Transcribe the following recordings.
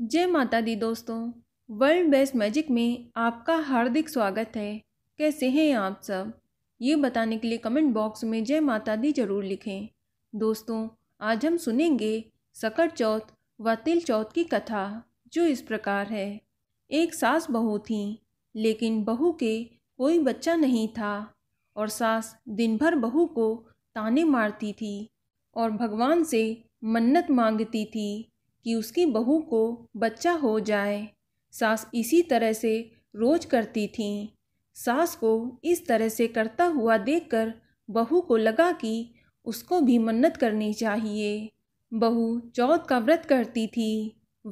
जय माता दी दोस्तों वर्ल्ड बेस्ट मैजिक में आपका हार्दिक स्वागत है कैसे हैं आप सब ये बताने के लिए कमेंट बॉक्स में जय माता दी जरूर लिखें दोस्तों आज हम सुनेंगे सकड़ चौथ व तिल चौथ की कथा जो इस प्रकार है एक सास बहू थी लेकिन बहू के कोई बच्चा नहीं था और सास दिन भर बहू को ताने मारती थी और भगवान से मन्नत मांगती थी कि उसकी बहू को बच्चा हो जाए सास इसी तरह से रोज करती थीं सास को इस तरह से करता हुआ देखकर बहू को लगा कि उसको भी मन्नत करनी चाहिए बहू चौथ का व्रत करती थी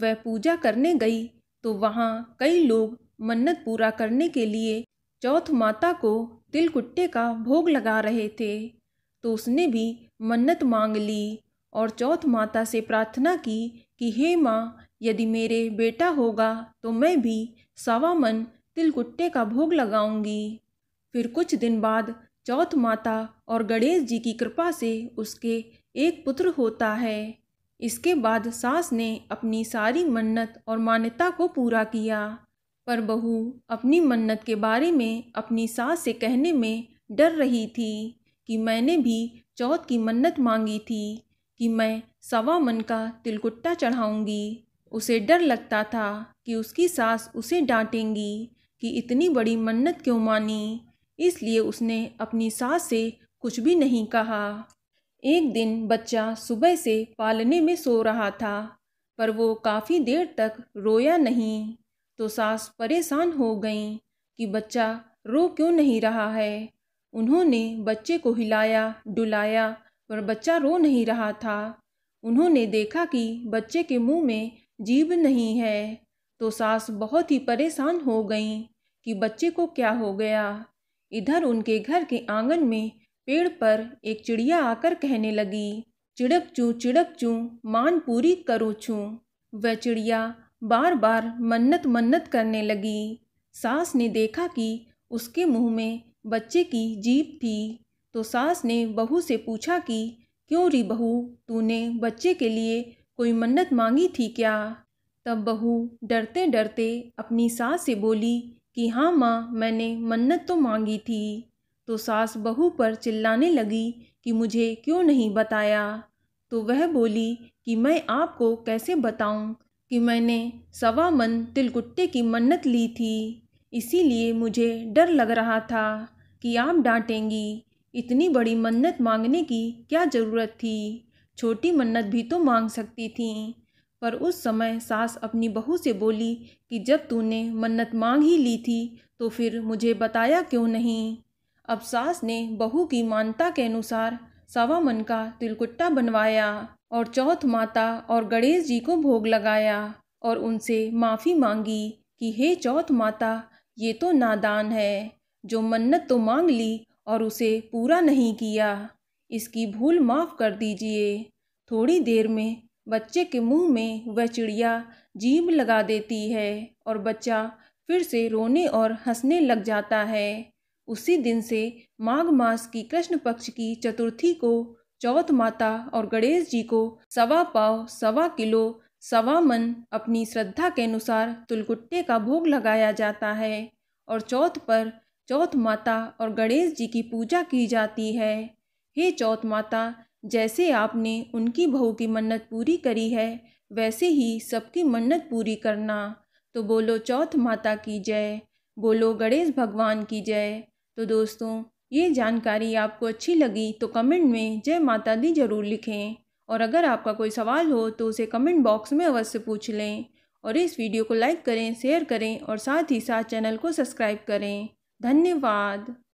वह पूजा करने गई तो वहाँ कई लोग मन्नत पूरा करने के लिए चौथ माता को तिलकुट्टे का भोग लगा रहे थे तो उसने भी मन्नत मांग ली और चौथ माता से प्रार्थना की कि हे माँ यदि मेरे बेटा होगा तो मैं भी सवा मन तिलकुट्टे का भोग लगाऊंगी फिर कुछ दिन बाद चौथ माता और गणेश जी की कृपा से उसके एक पुत्र होता है इसके बाद सास ने अपनी सारी मन्नत और मान्यता को पूरा किया पर बहू अपनी मन्नत के बारे में अपनी सास से कहने में डर रही थी कि मैंने भी चौथ की मन्नत मांगी थी कि मैं सवा मन का तिलकुट्टा चढ़ाऊंगी उसे डर लगता था कि उसकी सास उसे डांटेंगी कि इतनी बड़ी मन्नत क्यों मानी इसलिए उसने अपनी सास से कुछ भी नहीं कहा एक दिन बच्चा सुबह से पालने में सो रहा था पर वो काफ़ी देर तक रोया नहीं तो सास परेशान हो गई कि बच्चा रो क्यों नहीं रहा है उन्होंने बच्चे को हिलाया डुलाया पर बच्चा रो नहीं रहा था उन्होंने देखा कि बच्चे के मुंह में जीभ नहीं है तो सास बहुत ही परेशान हो गईं कि बच्चे को क्या हो गया इधर उनके घर के आंगन में पेड़ पर एक चिड़िया आकर कहने लगी चिड़क चूँ चिड़क चूँ मान पूरी करो छू वह चिड़िया बार बार मन्नत मन्नत करने लगी सास ने देखा कि उसके मुंह में बच्चे की जीप थी तो सास ने बहू से पूछा कि क्यों री बहू तूने बच्चे के लिए कोई मन्नत मांगी थी क्या तब बहू डरते डरते अपनी सास से बोली कि हाँ माँ मैंने मन्नत तो मांगी थी तो सास बहू पर चिल्लाने लगी कि मुझे क्यों नहीं बताया तो वह बोली कि मैं आपको कैसे बताऊं कि मैंने सवा मन तिलकुट्टे की मन्नत ली थी इसीलिए मुझे डर लग रहा था कि आप डांटेंगी इतनी बड़ी मन्नत मांगने की क्या ज़रूरत थी छोटी मन्नत भी तो मांग सकती थी पर उस समय सास अपनी बहू से बोली कि जब तूने मन्नत मांग ही ली थी तो फिर मुझे बताया क्यों नहीं अब सास ने बहू की मानता के अनुसार सवा मन का तिलकुट्टा बनवाया और चौथ माता और गणेश जी को भोग लगाया और उनसे माफ़ी मांगी कि हे चौथ माता ये तो नादान है जो मन्नत तो मांग ली और उसे पूरा नहीं किया इसकी भूल माफ़ कर दीजिए थोड़ी देर में बच्चे के मुंह में वह चिड़िया जीभ लगा देती है और बच्चा फिर से रोने और हंसने लग जाता है उसी दिन से माघ मास की कृष्ण पक्ष की चतुर्थी को चौथ माता और गणेश जी को सवा पाव सवा किलो सवा मन अपनी श्रद्धा के अनुसार तुलकुट्टे का भोग लगाया जाता है और चौथ पर चौथ माता और गणेश जी की पूजा की जाती है हे चौथ माता जैसे आपने उनकी बहू की मन्नत पूरी करी है वैसे ही सबकी मन्नत पूरी करना तो बोलो चौथ माता की जय बोलो गणेश भगवान की जय तो दोस्तों ये जानकारी आपको अच्छी लगी तो कमेंट में जय माता दी ज़रूर लिखें और अगर आपका कोई सवाल हो तो उसे कमेंट बॉक्स में अवश्य पूछ लें और इस वीडियो को लाइक करें शेयर करें और साथ ही साथ चैनल को सब्सक्राइब करें धन्यवाद